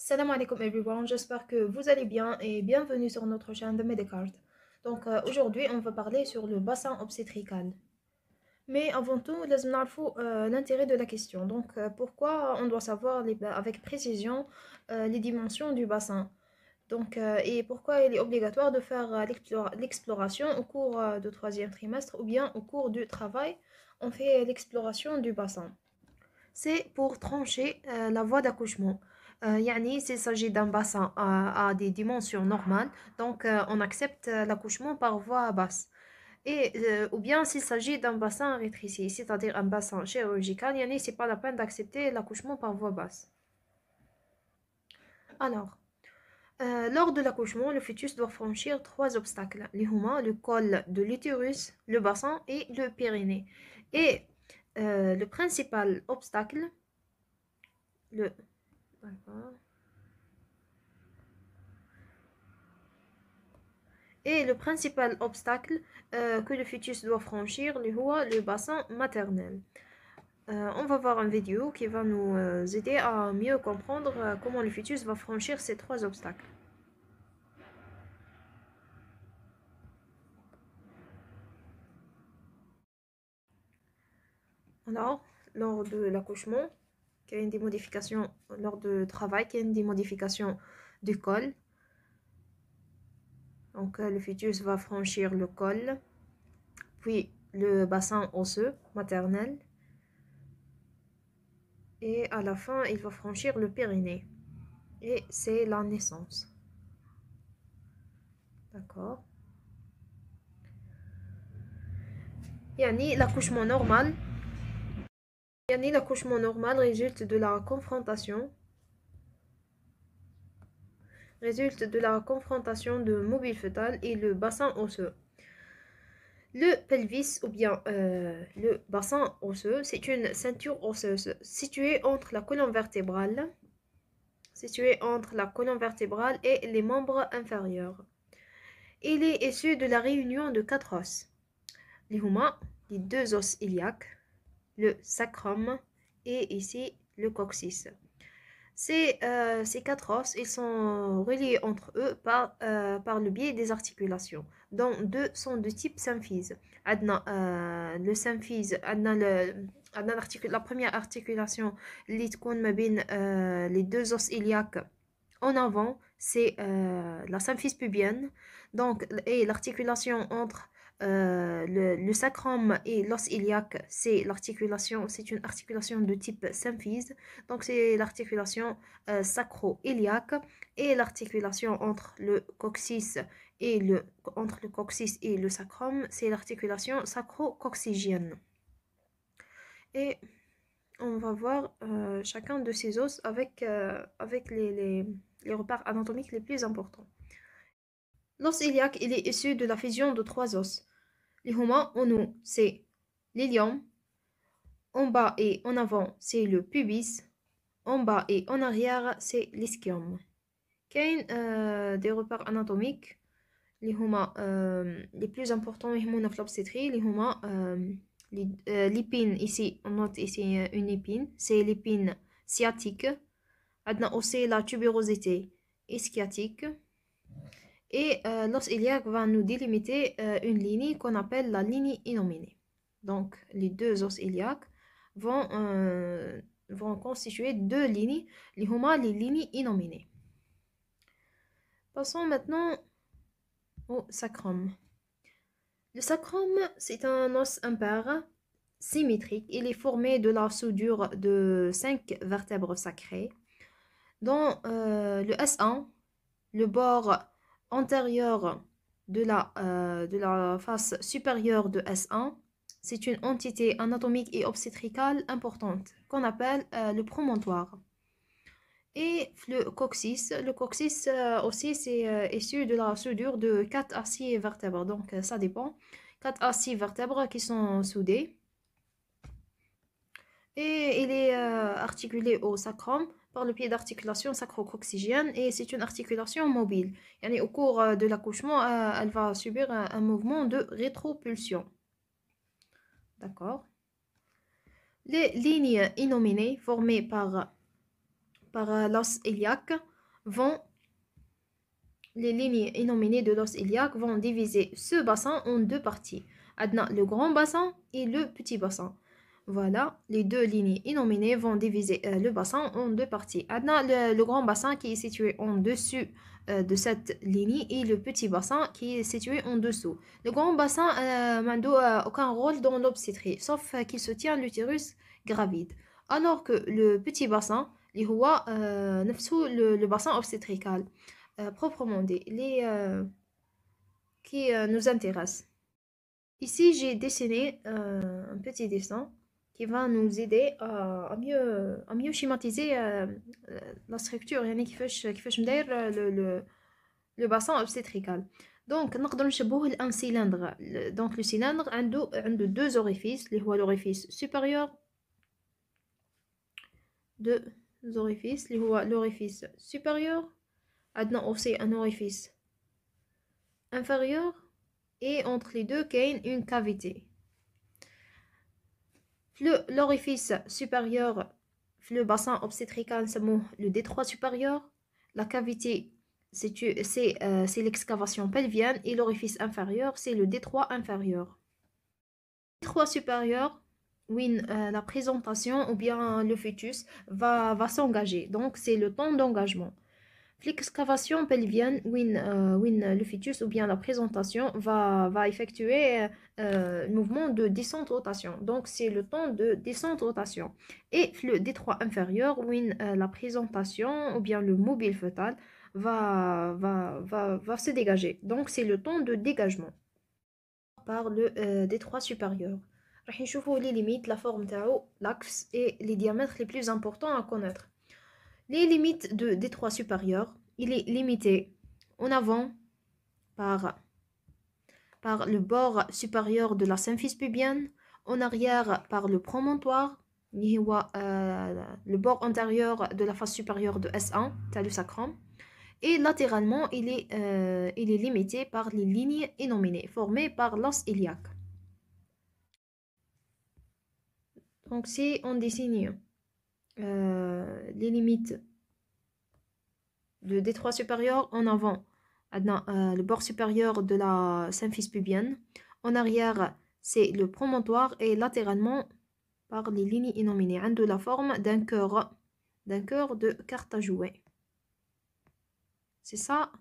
Salam alaikum everyone, j'espère que vous allez bien et bienvenue sur notre chaîne de Medicard. Donc euh, aujourd'hui on va parler sur le bassin obstétrical. Mais avant tout, euh, l'intérêt de la question. Donc euh, pourquoi on doit savoir bah, avec précision euh, les dimensions du bassin donc, et pourquoi il est obligatoire de faire l'exploration au cours du troisième trimestre ou bien au cours du travail, on fait l'exploration du bassin. C'est pour trancher la voie d'accouchement. يعني euh, s'il s'agit d'un bassin à, des dimensions normales, donc euh, on accepte euh, l'accouchement par voie basse. Et, ou bien s'il s'agit d'un bassin rétréci, c'est-à-dire un bassin chirurgical, ce c'est pas la peine d'accepter l'accouchement par voie basse. Alors, lors de l'accouchement, le fœtus doit franchir trois obstacles les humains, le col de l'utérus, le bassin et le périnée. Et le principal obstacle, le et le principal obstacle euh, que le fœtus doit franchir, le le bassin maternel. Euh, on va voir une vidéo qui va nous euh, aider à mieux comprendre comment le fœtus va franchir ces trois obstacles. Alors, lors de l'accouchement, qu'il y a des modifications lors du travail, qu'il y a des modifications du col. Donc euh, le fœtus va franchir le col, puis le bassin osseux maternel. Et à la fin, il va franchir le périnée. Et c'est la naissance. D'accord. Yanni, l'accouchement normal l'accouchement normal résulte de la confrontation de la confrontation de mobile fœtal et le bassin osseux. Le pelvis ou bien euh, le bassin osseux, c'est une ceinture osseuse située entre la colonne vertébrale entre la colonne vertébrale et les membres inférieurs. Il est issu de la réunion de quatre os. Les deux os iliaques, le sacrum et ici le coccyx. Ces, euh, ces, quatre os, ils sont reliés entre eux par, euh, par le biais des articulations, dont deux sont de type symphyse. Adna, euh, le symphyse, adna le, la première articulation, les deux os iliaques en avant, c'est la symphyse pubienne. Donc, et l'articulation entre euh, le, sacrum et l'os iliaque, c'est l'articulation, c'est une articulation de type symphyse. Donc c'est l'articulation euh, sacro-iliaque et l'articulation entre le coccyx et le entre le coccyx et le sacrum, c'est l'articulation sacro-coccygienne. Et on va voir euh, chacun de ces os avec, avec les, les, les repères anatomiques les plus importants. L'os iliaque il est issu de la fusion de trois os, les humains, en haut, c'est l'ilium. En bas et en avant, c'est le pubis. En bas et en arrière, c'est l'ischium. Quel est euh, des repères anatomiques. Les humains euh, les plus importants, l'obstétrie, les humains, euh, l'épine ici on note ici une épine c'est l'épine sciatique on a aussi la tuberosité ischiatique et euh, l'os iliaque va nous délimiter euh, une ligne qu'on appelle la ligne innominée. Donc, les deux os iliaques vont, euh, vont constituer deux lignes, les et les lignes innominées. Passons maintenant au sacrum. Le sacrum, c'est un os impair, symétrique. Il est formé de la soudure de cinq vertèbres sacrées, dont le S1, le bord antérieure de la, euh, de la face supérieure de S1, c'est une entité anatomique et obstétricale importante qu'on appelle euh, le promontoire. Et le coccyx, le coccyx euh, aussi c'est issu de la soudure de 4 à 6 vertèbres, donc ça dépend. 4 à 6 vertèbres qui sont soudées. Et il est articulé au sacrum le pied d'articulation sacro et c'est une articulation mobile. au cours euh, de l'accouchement, euh, elle va subir un mouvement de rétropulsion. D'accord Les lignes innominées formées par, par euh, l'os iliaque vont les lignes innominées de l'os iliaque vont diviser ce bassin en deux parties. le grand bassin et le petit bassin. Voilà, les deux lignes innominées vont diviser euh, le bassin en deux parties. Adna, le, grand bassin qui est situé en dessus euh, de cette ligne et le petit bassin qui est situé en dessous. Le grand bassin euh, n'a aucun rôle dans l'obstétrie, sauf qu'il soutient l'utérus gravide. Alors que le petit bassin, les rois, le, le, bassin obstétrical, proprement dit, les, qui nous intéresse. Ici, j'ai dessiné un petit dessin qui va nous aider à, mieux, à mieux schématiser la euh, euh, structure يعني كيفاش a مداير le, le, le bassin obstétrical donc nous avons un cylindre donc le cylindre a deux orifices les l'orifice supérieur deux orifices les l'orifice supérieur maintenant aussi un orifice inférieur et entre les deux y a une cavité L'orifice supérieur, le bassin obstétrical, le détroit supérieur. La cavité, euh, c'est l'excavation pelvienne. Et l'orifice inférieur, c'est le détroit inférieur. Le détroit supérieur, euh, la présentation ou bien le fœtus va, va s'engager. Donc, c'est le temps d'engagement l'excavation pelvienne, when, euh, euh, le fœtus ou bien la présentation va, va effectuer euh, un mouvement de descente-rotation. Donc, c'est le temps de descente-rotation. Et le détroit inférieur, when la présentation ou bien le mobile fœtal va, va, va, va se dégager. Donc, c'est le temps de dégagement par le détroit supérieur. راح voir les limites, la forme تاعو, l'axe et les diamètres les plus importants à connaître. Les limites de D3 supérieur, il est limité en avant par, par le bord supérieur de la symphyse pubienne, en arrière par le promontoire, euh, le bord antérieur de la face supérieure de S1, le sacrum, et latéralement, il est, euh, il est limité par les lignes énominées formées par l'os iliaque. Donc, si on dessine euh, les limites de détroit supérieur en avant, ah, euh, le bord supérieur de la symphyse pubienne. En arrière, c'est le promontoire et latéralement par les lignes innominées. de la forme d'un cœur, d'un cœur de carte à jouer. C'est ça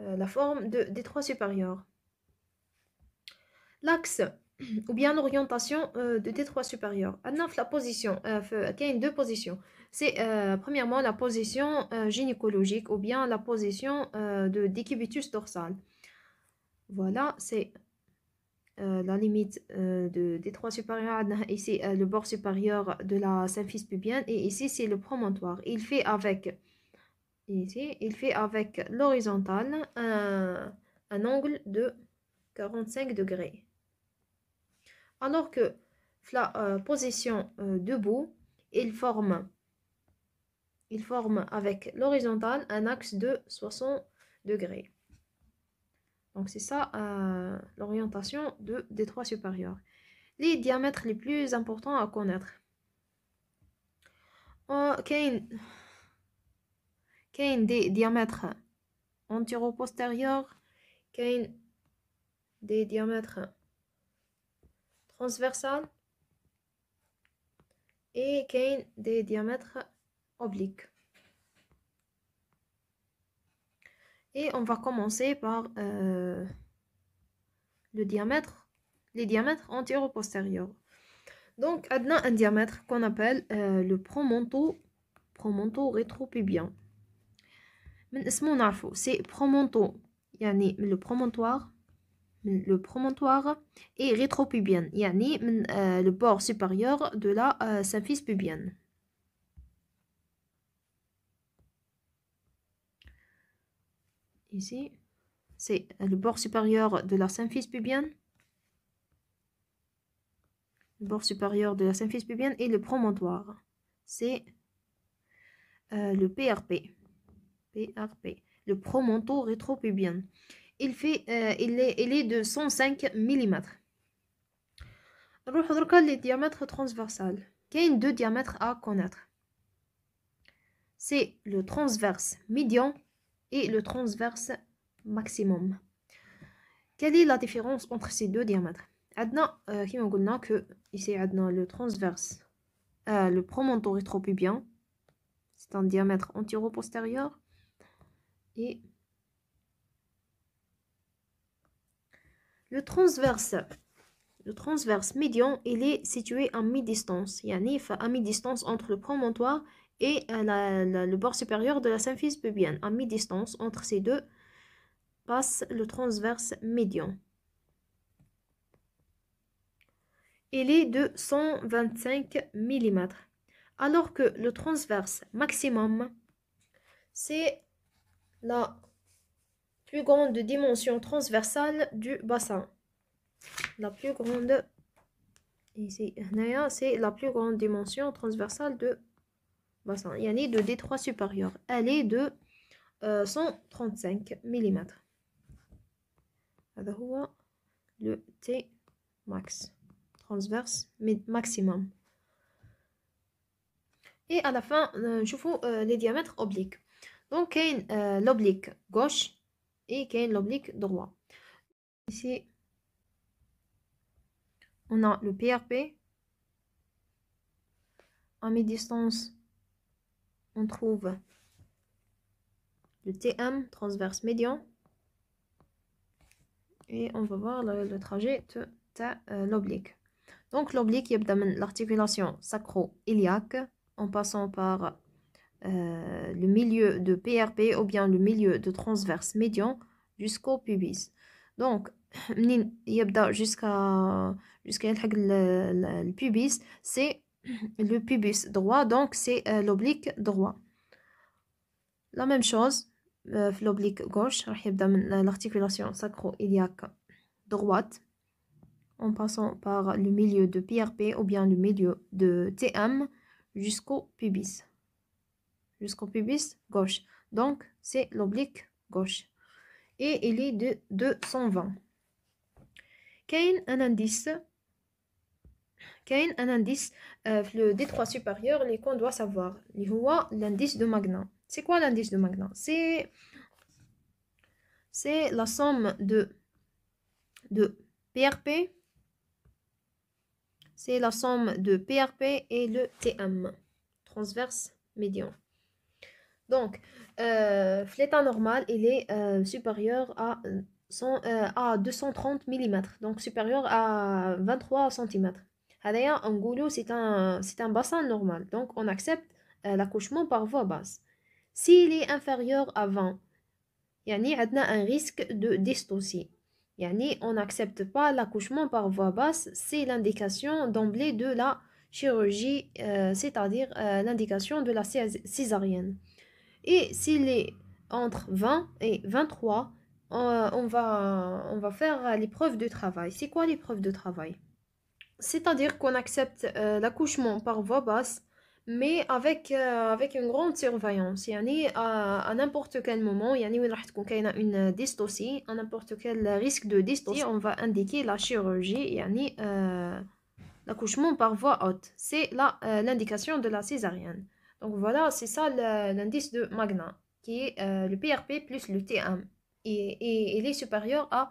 euh, la forme de détroit supérieur. L'axe ou bien l'orientation euh, de d 3 supérieur. la position, il y a deux positions. C'est euh, premièrement la position euh, gynécologique ou bien la position de décubitus dorsal. Voilà, c'est la limite de D3 supérieur. Ici, le bord supérieur de la symphyse pubienne et ici, c'est le promontoire. Il fait avec, ici, il fait avec l'horizontale un angle de 45 degrés alors que la euh, position euh, debout, il forme, il forme avec l'horizontale un axe de 60 degrés. Donc c'est ça euh, l'orientation de, des trois supérieurs. Les diamètres les plus importants à connaître. Kane, oh, des diamètres antéro postérieur des diamètres transversal et a des diamètres obliques et on va commencer par euh, le diamètre les diamètres antéro-postérieurs donc on a un diamètre qu'on appelle euh, le promonto promonto rétropubien c'est promonto يعني le promontoire le promontoire et rétropubienne euh, يعني من le bord supérieur de la euh, symphyse pubienne ici c'est le bord supérieur de la symphyse pubienne le bord supérieur de la symphyse pubienne et le promontoire c'est euh, le PRP PRP le promontoire rétropubien il, fait, euh, il, est, il de 105 mm. va voir les diamètres transversal a deux diamètres à connaître c'est le transverse médian et le transverse maximum quelle est la différence entre ces deux diamètres euh, qui كيما قلنا que ici Adnan le transverse euh, le promontoire rétropubien c'est un diamètre antéro postérieur et Le transverse, médian, il est situé à mi-distance. Il y a nif à mi-distance entre le promontoire et euh, le bord supérieur de la symphyse pubienne. À mi-distance entre ces deux passe le transverse médian. Il est de 125 mm. Alors que le transverse maximum, c'est la plus grande dimension transversale du bassin. La plus grande ici c'est la plus grande dimension transversale de bassin. Il y en a de D3 supérieur. Elle est de 135 euh, mm. le T max transverse maximum. Et à la fin, euh, je vous euh, les diamètres obliques. Donc, l'oblique gauche et qui l'oblique droit. Ici, on a le PRP. En mi-distance, on trouve le TM, transverse médian. Et on va voir le, trajet de, euh, l'oblique. Donc l'oblique, il y a l'articulation sacro-iliaque en passant par euh, le milieu de PRP ou bien le milieu de transverse médian jusqu'au pubis. Donc, jusqu'à jusqu'à le pubis, c'est le pubis droit, donc c'est euh, l'oblique droit. La même chose, euh, l'oblique gauche, l'articulation sacro-iliaque droite, en passant par le milieu de PRP ou bien le milieu de TM jusqu'au pubis jusqu'au pubis gauche. Donc, c'est l'oblique gauche. Et il est de 220. Kane, un indice. Kane, un indice. Euh, le D3 supérieur, les qu'on doit savoir. L'indice de Magnan. C'est quoi l'indice de Magnan C'est c'est la somme de, de PRP. C'est la somme de PRP et le TM, transverse médian. Donc, euh, l'état normal, il est euh, supérieur à, 230 euh, euh, mm, donc supérieur à 23 cm. D'ailleurs, en c'est un, bassin normal, donc on accepte l'accouchement par voie basse. S'il est inférieur à 20, y a un risque de dystocie. Yani on n'accepte pas l'accouchement par voie basse, c'est l'indication d'emblée de la chirurgie, c'est-à-dire l'indication de la césarienne. Et s'il est entre 20 et 23, euh, on va, on va faire l'épreuve de travail. C'est quoi l'épreuve de travail C'est-à-dire qu'on accepte euh, l'accouchement par voie basse, mais avec, euh, avec une grande surveillance. Yani, à, à n'importe quel moment, il y a une dystocie, à n'importe quel risque de dystocie, on va indiquer la chirurgie, yani, l'accouchement par voie haute. C'est l'indication de la césarienne. Donc voilà, c'est ça l'indice de Magna, qui est euh, le PRP plus le TM, 1 Et, il est supérieur à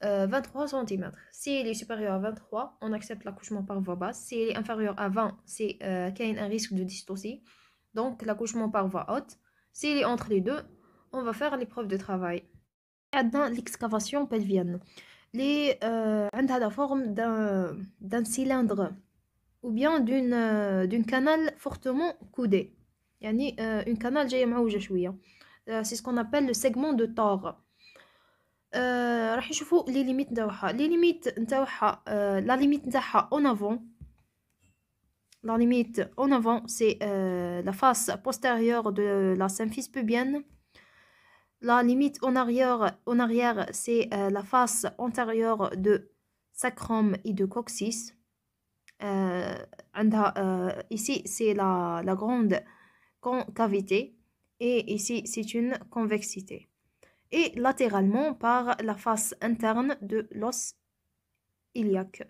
23 cm. Si est supérieur à 23, on accepte l'accouchement par voie basse. Si est inférieur à 20, c'est euh, qu'il y a un risque de dystocie. Donc l'accouchement par voie haute. S'il est entre les deux, on va faire l'épreuve de travail. Dans l'excavation pelvienne, les, euh, a la forme d'un cylindre ou bien d'une euh, d'une canale fortement coudée euh, une hein. euh, c'est ce qu'on appelle le segment de thor راح les لي ليميت نتاعها لي en avant la limite en avant c'est la face postérieure de la symphyse pubienne la limite en arrière, en arrière c'est la face antérieure de sacrum et de coccyx. Euh, euh, ici, c'est la, grande concavité et ici, c'est une convexité. Et latéralement, par la face interne de l'os iliaque.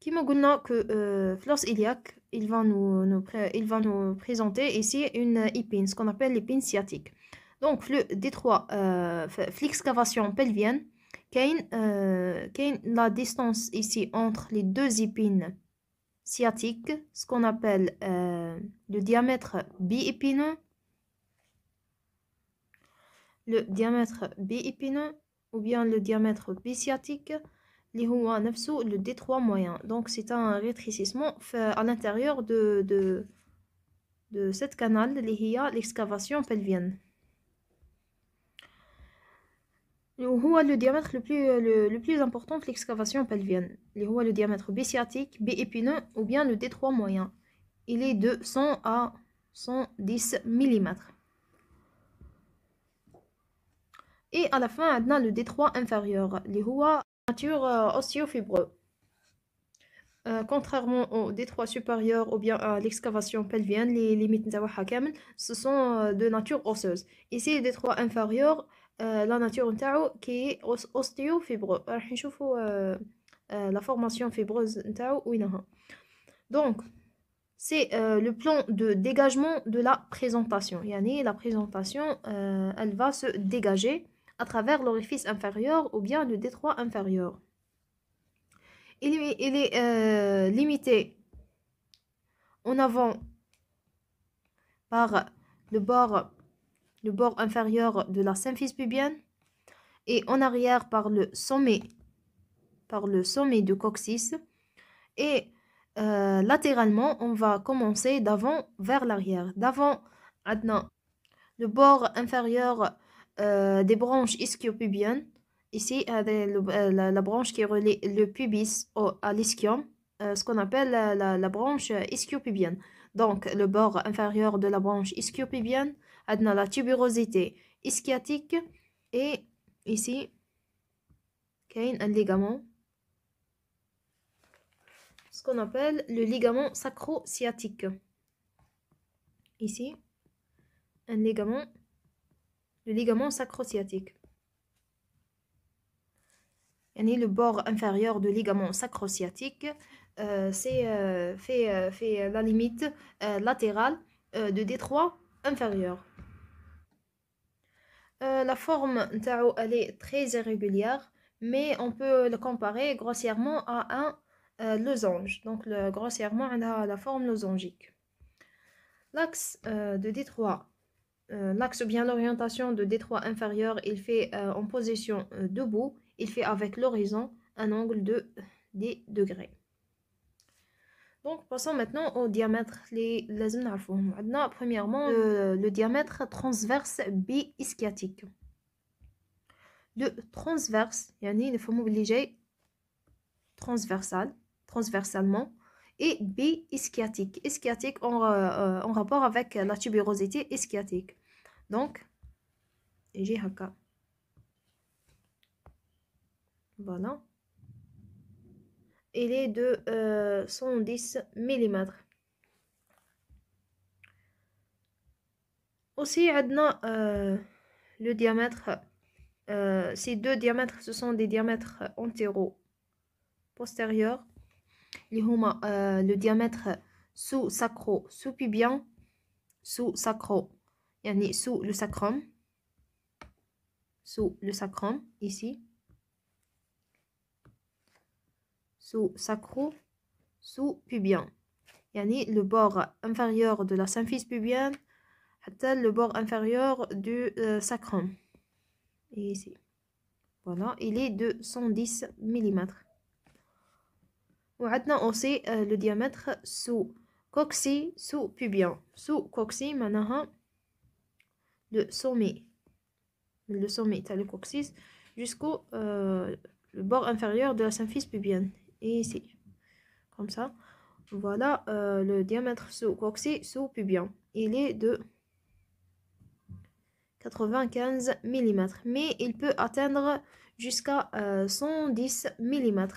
Qui m'a que euh, l'os iliaque, il va nous, il va nous présenter ici une épine, ce qu'on appelle l'épine sciatique. Donc, le détroit, euh, l'excavation pelvienne, la euh, la distance ici entre les deux épines sciatiques ce qu'on appelle euh, le diamètre biépineux le diamètre biépineux ou bien le diamètre bisciatique اللي le détroit moyen donc c'est un rétrécissement à l'intérieur de, de cette canal qui est l'excavation pelvienne le diamètre le plus euh, le plus important pelvienne l'excavation pelvienne. pelvienne. اللي هو le diamètre sciatique épineux ou bien le détroit moyen il est de 100 à 110 mm et à la fin a le D3 inférieur est de nature euh, fibreux euh, contrairement au détroit supérieur ou bien à l'excavation pelvienne, les limites ce sont de nature osseuse. Ici, le détroit inférieur, euh, la nature qui est ostio فيبرو راح donc la formation fibreuse. c'est euh, le plan de dégagement de la présentation. Yani, la présentation, euh, elle va se dégager à travers l'orifice inférieur ou bien le détroit inférieur. Il, est limité en avant par le bord le bord inférieur de la symphyse pubienne et en arrière par le sommet, par le sommet du coccyx. Et euh, latéralement, on va commencer d'avant vers l'arrière. D'avant, maintenant, le bord inférieur euh, des branches ischiopubiennes. Ici, euh, la, branche qui relie le pubis à l'ischium, ce qu'on appelle la, la branche ischiopubienne. Donc, le bord inférieur de la branche ischiopubienne Adna la tuberosité ischiatique et ici, un ligament. Ce qu'on appelle le ligament sacro-sciatique. Ici, un ligament, le ligament sacro-sciatique. le bord inférieur du ligament sacro-sciatique, euh, c'est euh, fait, euh, la limite latérale de détroit inférieur. Euh, la forme Tao elle est très irrégulière, mais on peut le comparer grossièrement à un euh, losange. Donc, grossièrement, elle a la forme losangique. L'axe de euh, de Détroit, l'axe ou bien l'orientation de Détroit inférieur, il fait en position debout, il fait avec l'horizon un angle de 10 degrés. Donc passons maintenant au diamètre les لازم On premièrement euh, le, diamètre transverse bi-ischiatique le transverse يعني une forme transversale transversalement et bi-ischiatique ischiatique euh, en, rapport avec la tuberosité ischiatique donc j'ai voilà il est de 110 euh, mm aussi adna euh, le diamètre euh, ces deux diamètres ce sont des diamètres antéro postérieurs les le diamètre sous sacro sous pubien sous sacro yani sous le sacrum sous le sacrum ici sous-sacro-sous-pubien. ni le bord inférieur de la symphyse pubienne atteint le bord inférieur du euh, sacrum. Et ici. Voilà, il est de 110 mm. Maintenant, aussi sait euh, le diamètre sous coccyx sous pubien sous coccyx maintenant le sommet le sommet c'est le coccyx jusqu'au euh, bord inférieur de la symphyse pubienne et ici. Comme ça. Voilà euh, le diamètre sous coccyx sous pubien. Il est de 95 mm, mais il peut atteindre jusqu'à 110 euh, mm.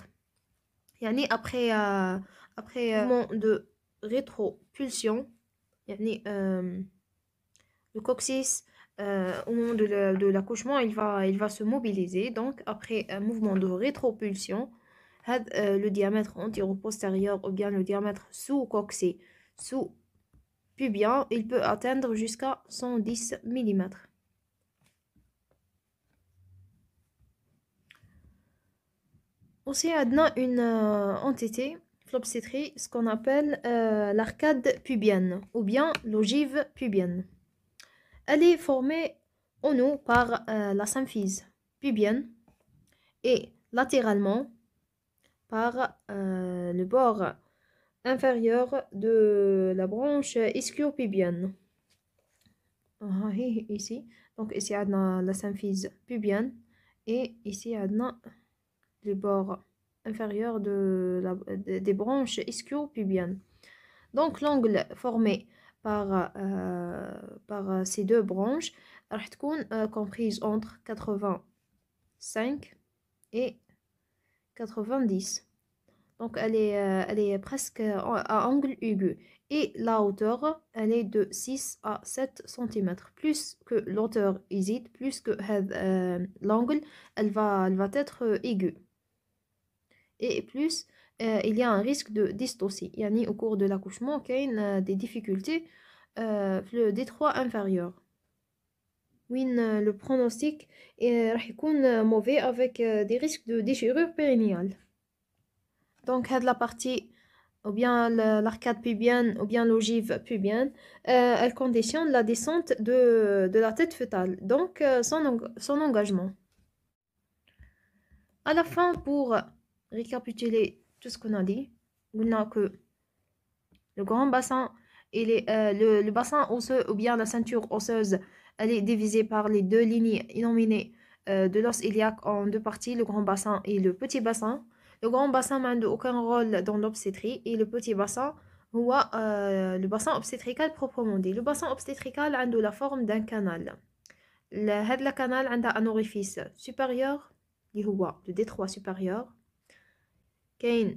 Yani après euh, après moment de rétropulsion, le coccyx au moment de l'accouchement, il va, il va se mobiliser. Donc, après un mouvement de rétropulsion, euh, le diamètre antéro-postérieur ou bien le diamètre sous-coxé, sous-pubien, il peut atteindre jusqu'à 110 mm. Aussi, on a une euh, entité flopsétrie, ce qu'on appelle euh, l'arcade pubienne ou bien l'ogive pubienne. Elle est formée en nous par la symphyse pubienne et latéralement par euh, le bord inférieur de la branche ischio-pubienne. Ah, ici, donc ici on la symphyse pubienne et ici on a le bord inférieur de des branches ischio-pubiennes. Donc l'angle formé par, euh, par ces deux branches, elle comprise entre 85 et 90. Donc elle est, euh, elle est presque à angle aigu. Et la hauteur, elle est de 6 à 7 cm. Plus que l'auteur hésite, plus que euh, l'angle, elle va, elle être euh, aiguë. Et plus, il y a un risque de dystocie. ni au cours de l'accouchement, qu'il a des difficultés le détroit inférieur. Euh, le pronostic est euh, euh, mauvais avec des risques de déchirure périnéale donc la partie partie ou bien l'arcade pubienne ou bien l'ogive pubienne, elle conditionne la descente de, la tête fœtale, donc son, engagement. À la fin, pour récapituler tout ce qu'on a dit, on a que le grand bassin, et le, bassin osseux ou bien la ceinture osseuse elle est divisée par les deux lignes nominées euh, de l'os iliaque en deux parties, le grand bassin et le petit bassin. Le grand bassin n'a aucun rôle dans l'obstétrique et le petit bassin, est euh, le bassin obstétrical proprement dit. Le bassin obstétrical a la forme d'un canal. Le headle canal a un orifice supérieur, le détroit supérieur. un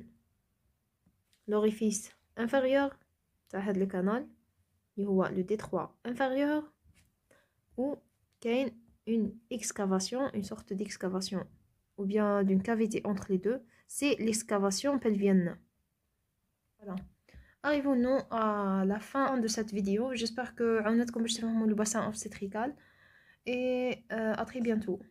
l'orifice inférieur, ça le canal, le détroit inférieur. Ou qu'il y a une excavation, une sorte d'excavation, ou bien d'une cavité entre les deux, c'est l'excavation pelvienne. Voilà. Arrivons-nous à la fin de cette vidéo. J'espère que vous avez compris le bassin obstétrical et euh, à très bientôt.